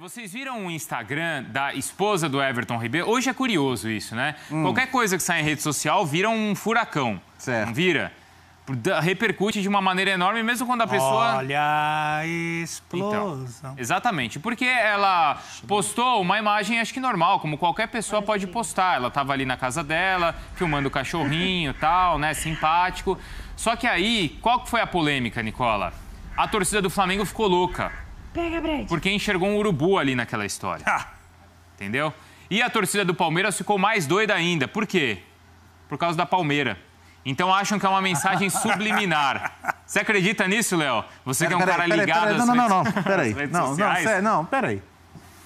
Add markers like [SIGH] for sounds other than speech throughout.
vocês viram o Instagram da esposa do Everton Ribeiro? Hoje é curioso isso, né? Hum. Qualquer coisa que sai em rede social vira um furacão. Certo. vira? repercute de uma maneira enorme, mesmo quando a pessoa. Olha a explosão. Então, exatamente, porque ela postou uma imagem, acho que normal, como qualquer pessoa pode postar. Ela estava ali na casa dela, filmando o cachorrinho tal, né? Simpático. Só que aí, qual que foi a polêmica, Nicola? A torcida do Flamengo ficou louca Pega, Brad. Porque enxergou um urubu ali naquela história. Entendeu? E a torcida do Palmeiras ficou mais doida ainda. Por quê? Por causa da Palmeira. Então acham que é uma mensagem [LAUGHS] subliminar. Você acredita nisso, Léo? Você pera, que é um pera, cara ligado pera, às Não, não, não, não. Peraí. [LAUGHS] Não, não, não, peraí.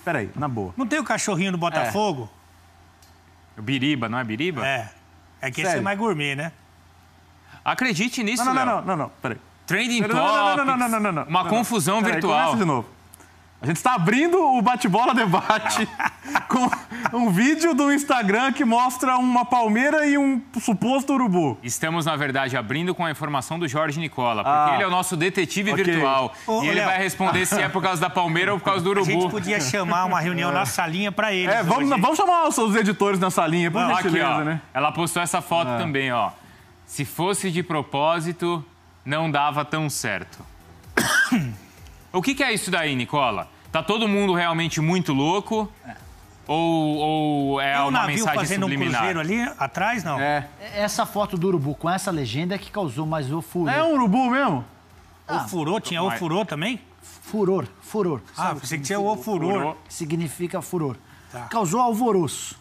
Peraí, na boa. Não tem o cachorrinho do Botafogo? É. O Biriba, não é Biriba? É. É que Sério? esse é mais gourmet, né? Acredite nisso, Léo. não, Léo. Não, não, não, não, peraí. Trading não, Topics. Não, não, não, não, não, não, Uma confusão virtual. Começa de novo. A gente está abrindo o bate-bola debate [LAUGHS] com um vídeo do Instagram que mostra uma palmeira e um suposto urubu. Estamos, na verdade, abrindo com a informação do Jorge Nicola, porque ah. ele é o nosso detetive okay. virtual. Ô, e ele Léo. vai responder se é por causa da palmeira ou por causa do urubu. A gente podia chamar uma reunião é. na [LAUGHS] salinha para ele. É, vamos, vamos, chamar os seus editores na salinha, por Não, gentileza, aqui, né? Ela postou essa foto é. também, ó. Se fosse de propósito, não dava tão certo. [COUGHS] o que, que, é isso daí, Nicola? Tá todo mundo realmente muito louco? Ou, ou, é um uma mensagem fazendo um cruzeiro ali atrás, não? É. é. Essa foto do urubu com essa legenda é que causou mais o furor. É um urubu mesmo? Ah, o furor, tinha mas... o furor também? Furor, furor. Ah, pensei que tinha o furor. furor. Significa furor. Tá. Causou alvoroço.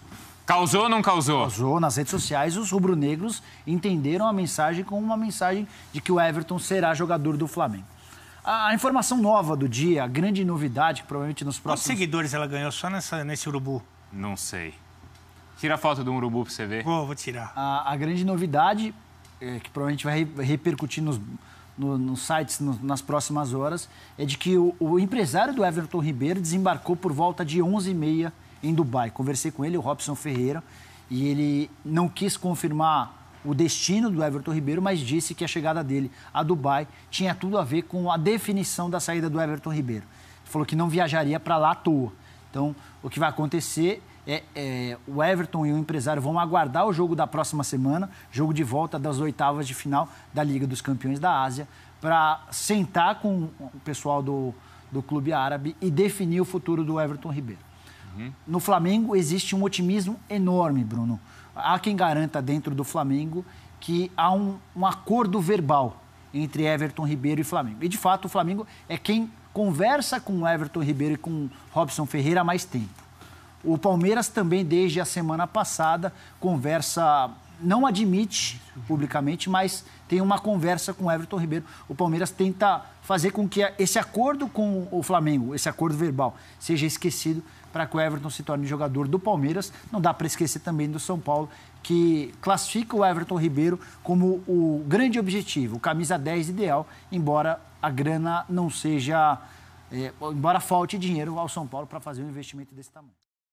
Causou ou não causou? Causou. Nas redes sociais, os rubro-negros entenderam a mensagem como uma mensagem de que o Everton será jogador do Flamengo. A informação nova do dia, a grande novidade, provavelmente nos próximos... Quantos seguidores ela ganhou só nessa, nesse urubu? Não sei. Tira a foto do um urubu pra você ver. Vou, vou tirar. A, a grande novidade, é, que provavelmente vai repercutir nos, no, nos sites no, nas próximas horas, é de que o, o empresário do Everton Ribeiro desembarcou por volta de 11h30 em Dubai. Conversei com ele, o Robson Ferreira, e ele não quis confirmar o destino do Everton Ribeiro, mas disse que a chegada dele a Dubai tinha tudo a ver com a definição da saída do Everton Ribeiro. Ele falou que não viajaria para lá à toa. Então, o que vai acontecer é, é, o Everton e o empresário vão aguardar o jogo da próxima semana, jogo de volta das oitavas de final da Liga dos Campeões da Ásia, para sentar com o pessoal do, do clube árabe e definir o futuro do Everton Ribeiro. No Flamengo existe um otimismo enorme, Bruno. Há quem garanta dentro do Flamengo que há um, um acordo verbal entre Everton Ribeiro e Flamengo. E de fato o Flamengo é quem conversa com Everton Ribeiro e com Robson Ferreira há mais tempo. O Palmeiras também, desde a semana passada, conversa não admite publicamente, mas tem uma conversa com o Everton Ribeiro. O Palmeiras tenta fazer com que esse acordo com o Flamengo, esse acordo verbal, seja esquecido para que o Everton se torne jogador do Palmeiras. Não dá para esquecer também do São Paulo, que classifica o Everton Ribeiro como o grande objetivo, o camisa 10 ideal, embora a grana não seja. É, embora falte dinheiro ao São Paulo para fazer um investimento desse tamanho.